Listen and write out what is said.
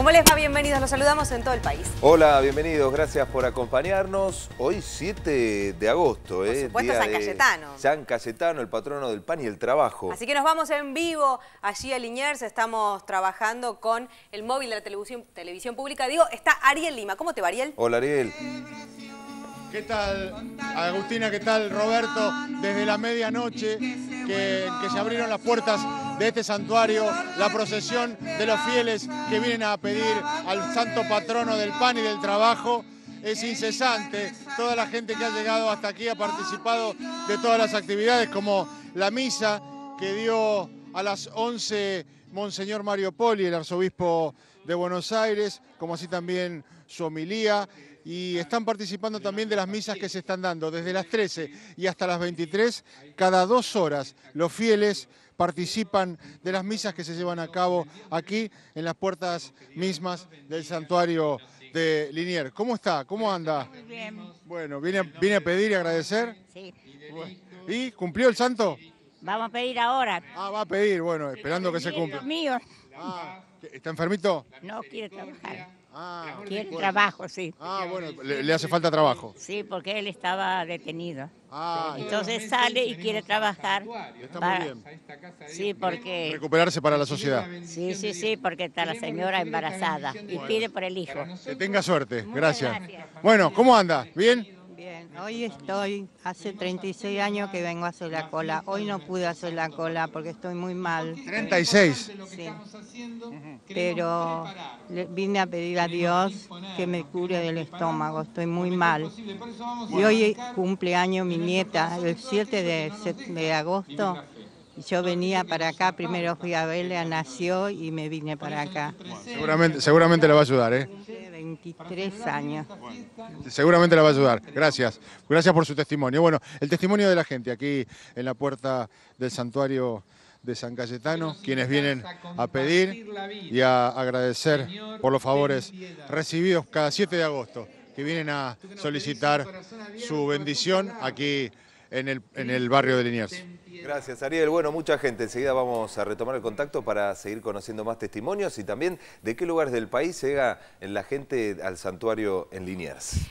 ¿Cómo les va? Bienvenidos, los saludamos en todo el país. Hola, bienvenidos, gracias por acompañarnos. Hoy 7 de agosto, por eh, supuesto, San Cayetano. San Cayetano, el patrono del pan y el trabajo. Así que nos vamos en vivo allí a Liniers, estamos trabajando con el móvil de la televisión, pública. Digo, está Ariel Lima. ¿Cómo te va, Ariel? Hola, Ariel. ¿Qué tal, Agustina? ¿Qué tal, Roberto? Desde la medianoche que se abrieron las puertas de este santuario, la procesión de los fieles que vienen a pedir al santo patrono del pan y del trabajo. Es incesante, toda la gente que ha llegado hasta aquí ha participado de todas las actividades como la misa que dio a las 11 Monseñor Mario Poli, el arzobispo de Buenos Aires, como así también su homilía, y están participando también de las misas que se están dando desde las 13 y hasta las 23, cada dos horas los fieles participan de las misas que se llevan a cabo aquí en las puertas mismas del santuario de Linier. ¿Cómo está? ¿Cómo anda? Muy bien. Bueno, ¿viene, viene a pedir y agradecer? Sí. ¿Y cumplió el santo? Vamos a pedir ahora. Ah, va a pedir, bueno, esperando que se cumpla. Mío. Ah, ¿Está enfermito? No quiere trabajar. Ah. quiere trabajo, sí. Ah, bueno, le, hace falta trabajo. Sí, porque él estaba detenido. Ah, Entonces sale y quiere trabajar. Está muy bien. Sí, porque... Recuperarse para la sociedad. Sí, sí, sí, porque está la señora embarazada y pide por el hijo. Que tenga suerte, gracias. Bueno, ¿cómo anda? ¿Bien? Bien, hoy estoy, hace 36 años que vengo a hacer la cola. Hoy no pude hacer la cola porque estoy muy mal. 36. Sí. Pero vine a pedir a Dios que me cure del estómago, estoy muy mal. Y hoy cumpleaños mi nieta, el 7 de, agosto. Yo venía para acá, primero fui a verla, nació y me vine para acá. seguramente, seguramente va a ayudar, ¿eh? tres años. seguramente la va a ayudar. Gracias. Gracias por su testimonio. Bueno, el testimonio de la gente aquí en la puerta del santuario de San Cayetano, quienes vienen a pedir y a agradecer por los favores recibidos cada 7 de agosto, que vienen a solicitar su bendición aquí en el, en el barrio de Liniers. Gracias, Ariel. Bueno, mucha gente. Enseguida vamos a retomar el contacto para seguir conociendo más testimonios y también de qué lugares del país llega la gente al santuario en Liniers.